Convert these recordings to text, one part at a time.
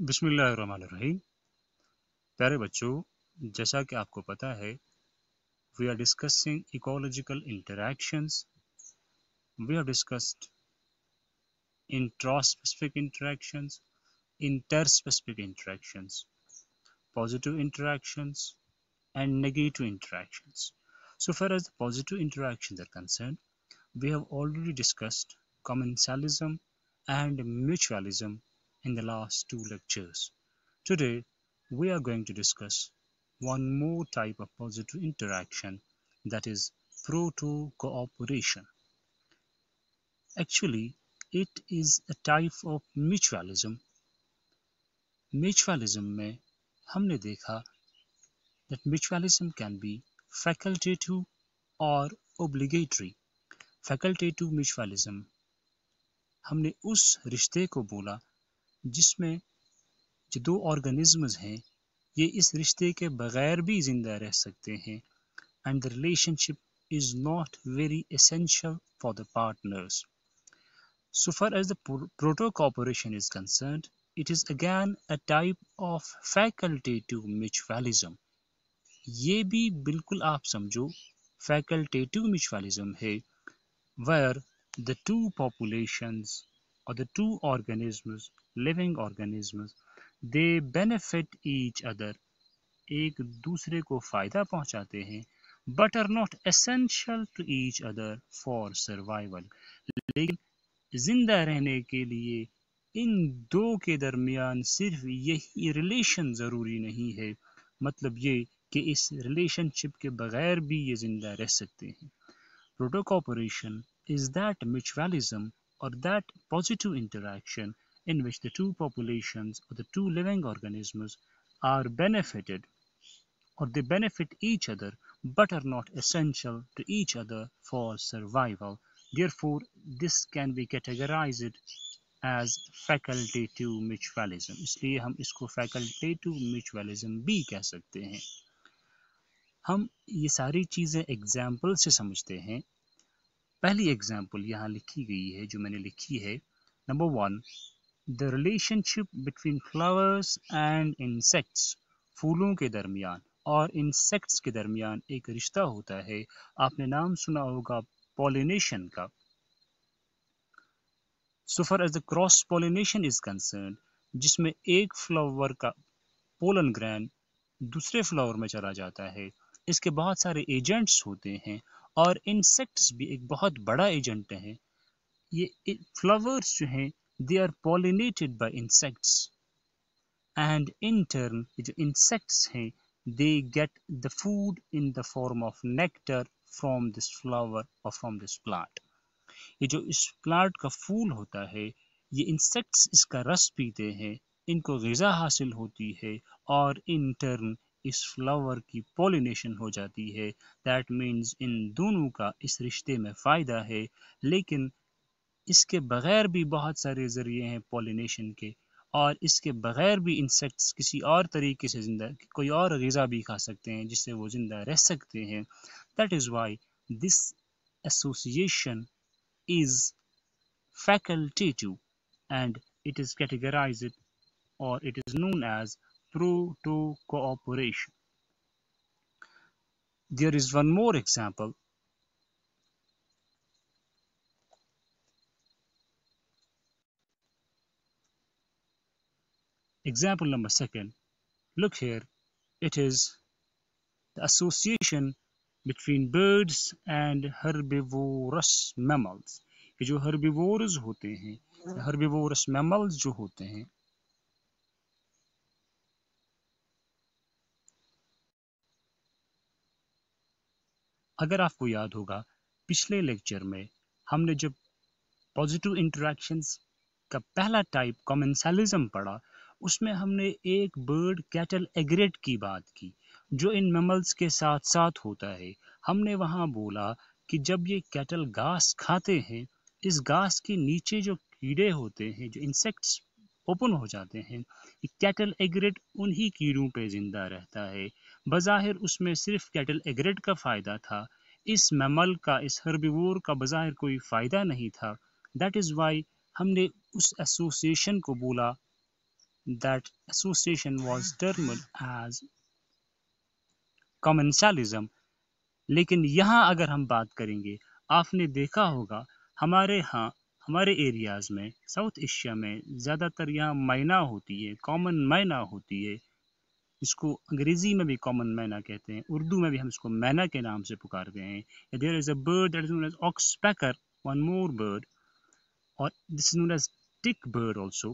बिस्मिल्लाहिर्रहमानिर्रहीम प्यारे बच्चों जैसा कि आपको पता है we are discussing ecological interactions we are discussed intraspecific interactions interspecific interactions positive interactions and negative interactions so far as the positive interactions are concerned we have already discussed commensalism and mutualism in the last two lectures. Today, we are going to discuss one more type of positive interaction that is proto-cooperation. Actually, it is a type of mutualism. Mutualism में हमने देखा that mutualism can be facultative or obligatory. Facultative mutualism हमने उस रिश्ते को बोला जिसमें जो दो ऑर्गेनिज्म हैं ये इस रिश्ते के बगैर भी जिंदा रह सकते हैं and the relationship is not very essential for the partners so far as the protocooperation is concern it is again a type of facultative mutualism ये भी बिल्कुल आप समझो फैकल्टेटिव म्यूचुअलिज्म है where the two populations or the two organisms living organisms they benefit each other एक दूसरे को फायदा पहुंचाते हैं but are not essential to each other for survival लेकिन जिंदा रहने के लिए इन दो के दरमियान सिर्फ यही रिलेशन ज़रूरी नहीं है मतलब ये कि इस रिलेशनशिप के बगैर भी ये ज़िंदा रह सकते हैं protocooperation is that mutualism or that positive interaction in which the two populations or the two living organisms are benefited or they benefit each other but are not essential to each other for survival. Therefore, this can be categorized as facultative mutualism. इसलिए हम इसको facultative mutualism भी कह सकते हैं हम ये सारी चीज़ें एग्जाम्पल से समझते हैं पहली एग्जाम्पल यहाँ लिखी गई है जो मैंने लिखी है number one the relationship between flowers and insects फूलों के दरमियान और इंसेक्ट्स के दरमियान एक रिश्ता होता है आपने नाम सुना होगा पॉलिनेशन का so far as the cross pollination is concern जिसमें एक फ्लावर का पोलन ग्रैन दूसरे फ्लावर में चला जाता है इसके बहुत सारे एजेंट्स होते हैं और इंसेक्ट्स भी एक बहुत बड़ा एजेंट है ये फ्लावर्स जो हैं they are pollinated by insects and in turn जो इंसेक्ट्स हैं they get the food in the form of nectar from this flower और फ्रॉम दिस प्लांट ये जो इस प्लांट का फूल होता है ये इंसेक्ट्स इसका रस पीते हैं इनको गज़ा हासिल होती है और इन टर्न इस फ्लावर की पॉलिनेशन हो जाती है दैट मीन्स इन दोनों का इस रिश्ते में फ़ायदा है लेकिन इसके बगैर भी बहुत सारे ज़रिए हैं पॉलिनेशन के और इसके बगैर भी इंसेक्ट्स किसी और तरीके से ज़िंदा कोई और गज़ा भी खा सकते हैं जिससे वो ज़िंदा रह सकते हैं that is why this association is two and it is categorize और it is known as through to cooperation. There is one more example. Example number second. Look here. It is the association between birds and herbivorous mammals. ये जो herbivores होते हैं herbivorous mammals जो होते हैं अगर आपको याद होगा पिछले लेक्चर में हमने जब पॉजिटिव इंटरेक्शंस का पहला टाइप कॉमेंसलिज्म पढ़ा उसमें हमने एक बर्ड कैटल एग्रेट की बात की जो इन मेमल्स के साथ साथ होता है हमने वहाँ बोला कि जब ये कैटल घास खाते हैं इस घास के नीचे जो कीड़े होते हैं जो इंसेक्ट्स ओपन हो जाते हैं कैटल एग्रेट उन्हीं कीड़ों पे जिंदा रहता है बज़ाहिर उसमें सिर्फ कैटल एग्रेट का फ़ायदा था इस ममल का इस हर्बिवोर का बज़ाहिर कोई फ़ायदा नहीं था दैट इज़ वाई हमने उस एसोसिएशन को बोला that association was term as commensalism लेकिन यहाँ अगर हम बात करेंगे आपने देखा होगा हमारे यहाँ हमारे एरियाज़ में साउथ एशिया में ज़्यादातर यहाँ मैना होती है कॉमन मैना होती है इसको अंग्रेज़ी में भी कॉमन मैना कहते हैं उर्दू में भी हम इसको मैना के नाम से पुकारते हैं there is a bird that is known as oxpecker one more bird और this is known as tick bird also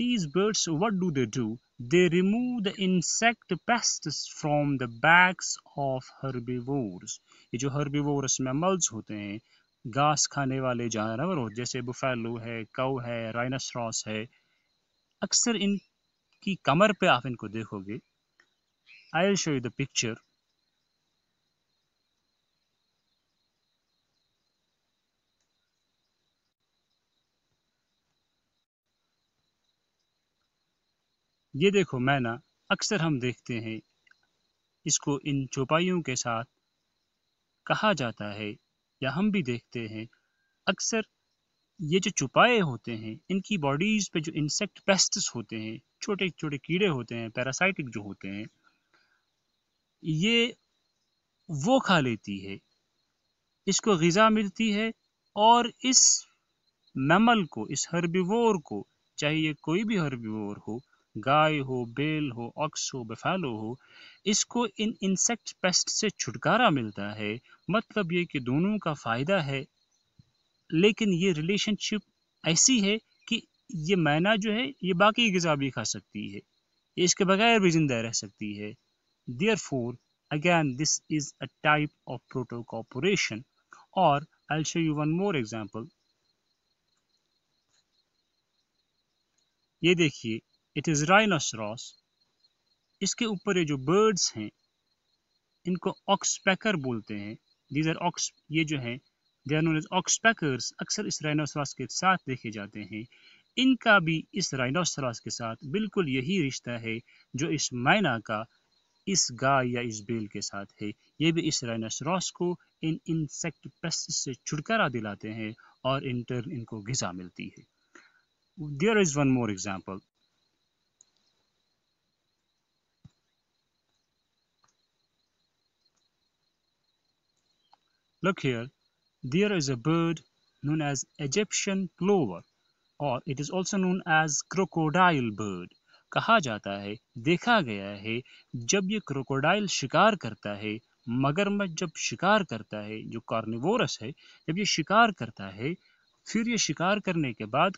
these birds what do they do they remove the insect pest from the backs of herbivores ये जो herbivores mammals होते हैं घास खाने वाले जानवर हो जैसे बुफेलो है कौ है राइनासरॉस है अक्सर इनकी कमर पे आप इनको देखोगे I will show you the picture ये देखो मैना अक्सर हम देखते हैं इसको इन चौपाइयों के साथ कहा जाता है या हम भी देखते हैं अक्सर ये जो चुपाए होते हैं इनकी बॉडीज़ पे जो इंसेक्ट पेस्ट्स होते हैं छोटे छोटे कीड़े होते हैं पैरासाइटिक जो होते हैं ये वो खा लेती है इसको गज़ा मिलती है और इस मैमल को इस हर्बिवोर को चाहे ये कोई भी हर्बिवोर हो गाय हो बेल हो ऑक्स हो बफेलो हो इसको इन इंसेक्ट पेस्ट से छुटकारा मिलता है मतलब ये कि दोनों का फ़ायदा है लेकिन ये रिलेशनशिप ऐसी है कि ये मैना जो है ये बाकी गज़ा भी खा सकती है ये इसके बगैर भी ज़िंदा रह सकती है therefore again this is a type of protocooperation और I show you one more example ये देखिए इट इज़ राइनोसरॉस इसके ऊपर ये जो बर्ड्स हैं इनको ऑक्सपैकर बोलते हैं दीज आर ऑक्स ये जो है ऑक्सपैकर्स अक्सर इस राइनोसरॉस के साथ देखे जाते हैं इनका भी इस राइनोसरॉस के साथ बिल्कुल यही रिश्ता है जो इस मायना का इस गाय या इस बेल के साथ है ये भी इस राइनोसरॉस को इन इंसेक्ट पेस्ट से छुटकारा दिलाते हैं और इन टर्न इनको गजा मिलती है there is one more example Look here, there is a bird known as Egyptian plover और it is also known as crocodile bird कहा जाता है देखा गया है जब ये क्रोकोडाइल शिकार करता है मगरमच्छ जब शिकार करता है जो कार्निवोरस है जब ये शिकार करता है फिर ये शिकार करने के बाद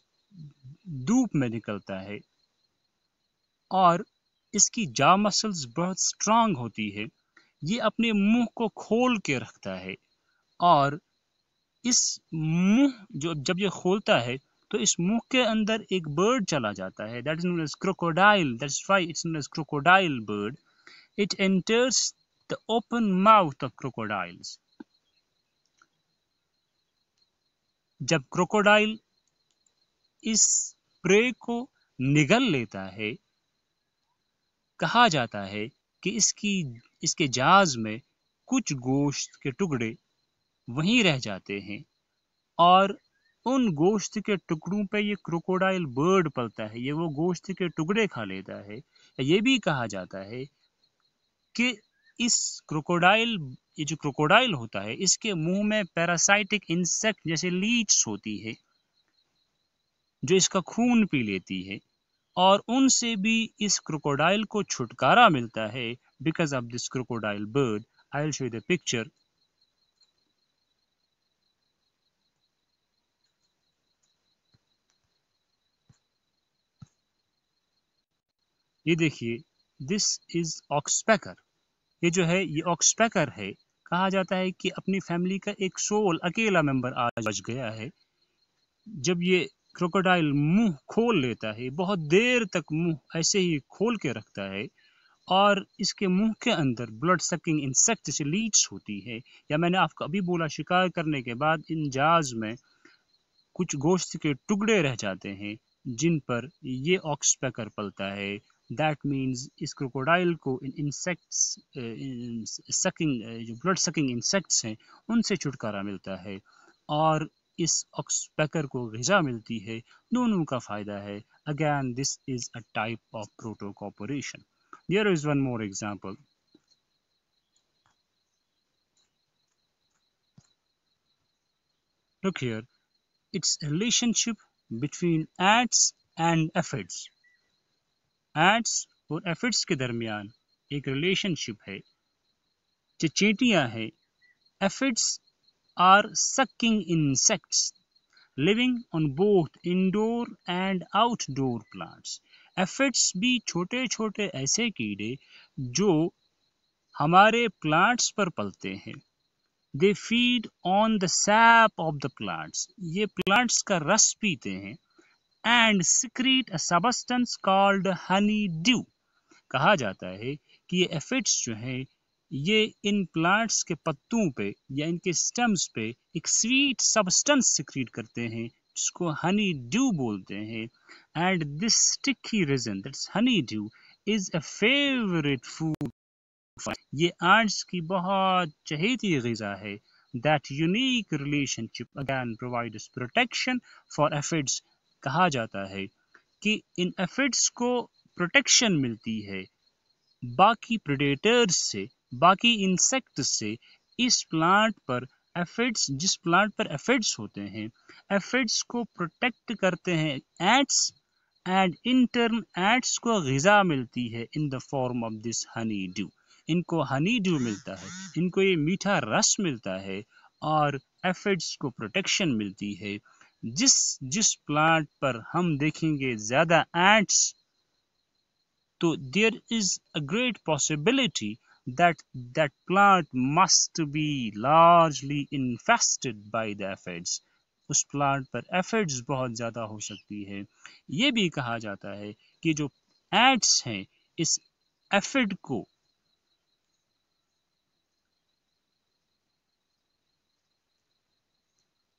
धूप में निकलता है और इसकी जा मसल्स बहुत स्ट्रांग होती है ये अपने मुंह को खोल के रखता है और इस मुंह जो जब ये खोलता है तो इस मुंह के अंदर एक बर्ड चला जाता है that is known as crocodile that's why it's known as crocodile bird it enters the open mouth of crocodiles जब क्रोकोडाइल इस प्रे को निगल लेता है कहा जाता है कि इसकी इसके जाज में कुछ गोश्त के टुकड़े वहीं रह जाते हैं और उन गोश्त के टुकड़ों पे ये क्रोकोडाइल बर्ड पलता है ये वो गोश्त के टुकड़े खा लेता है ये भी कहा जाता है कि इस क्रोकोडाइल ये जो क्रोकोडाइल होता है इसके मुंह में पैरासाइटिक इंसेक्ट जैसे लीच होती है जो इसका खून पी लेती है और उनसे भी इस क्रोकोडाइल को छुटकारा मिलता है because of this crocodile bird I will show the picture ये देखिए दिस इज ऑक्सपैकर ये जो है ये ऑक्सपैकर है कहा जाता है कि अपनी फैमिली का एक सोल अकेला मेंबर आज बच गया है जब ये क्रोकोडाइल मुंह खोल लेता है बहुत देर तक मुंह ऐसे ही खोल के रखता है और इसके मुंह के अंदर ब्लड सकिंग इंसेक्ट से लीड्स होती है या मैंने आपको अभी बोला शिकार करने के बाद इन जाज में कुछ गोश्त के टुकड़े रह जाते हैं जिन पर ये ऑक्सपैकर पलता है दैट मीन्स इस क्रोकोडाइल को इन इंसेक्ट्स सकिंग जो ब्लड सकिंग इंसेक्ट्स हैं उनसे छुटकारा मिलता है और इस ऑक्सपैकर को गजा मिलती है दोनों का फ़ायदा है again this is a type of protocooperation there is one more example Look here, it's a relationship between ants and aphids. Ants और एफिड्स के दरमियान एक रिलेशनशिप है चेटियाँ है aphids are sucking insects living on both indoor and outdoor plants aphids भी छोटे छोटे ऐसे कीड़े जो हमारे प्लांट्स पर पलते हैं they feed on the sap of the plants ये प्लांट्स का रस पीते हैं and secrete substance called honeydew कहा जाता है कि ये एफिड्स जो हैं ये इन प्लांट्स के पत्तों पे या इनके स्टेम्स पे एक स्वीट सबस्टेंस सिक्रीट करते हैं जिसको हनी ड्यू बोलते हैं and this sticky region that's honeydew is a favourite food ये आज की बहुत चहेती गज़ा है that unique relationship again provide protection for aphids कहा जाता है कि इन एफिड्स को प्रोटेक्शन मिलती है बाकी प्रेडेटर्स से बाकी इंसेक्ट से इस प्लांट पर एफिड्स जिस प्लांट पर एफिड्स होते हैं एफिड्स को प्रोटेक्ट करते हैं एट्स एंड इन टर्म एट्स को गज़ा मिलती है in the form of this honeydew इनको हनी ड्यू मिलता है इनको ये मीठा रस मिलता है और एफिड्स को प्रोटेक्शन मिलती है जिस जिस प्लांट पर हम देखेंगे ज़्यादा एंट्स तो there is a great possibility that that plant must be largely infested by the aphids उस प्लांट पर एफिड्स बहुत ज़्यादा हो सकती है ये भी कहा जाता है कि जो एंट्स हैं इस एफिड को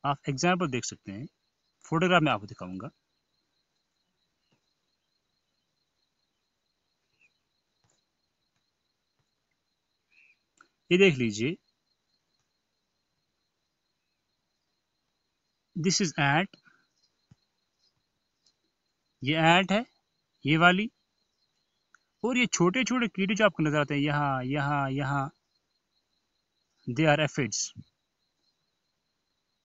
आप एग्जाम्पल देख सकते हैं फोटोग्राफ में आपको दिखाऊंगा ये देख लीजिए दिस इज एट ये एट है ये वाली और ये छोटे छोटे कीड़े जो आपको नजर आते हैं यहाँ यहाँ यहाँ दे आर एफिड्स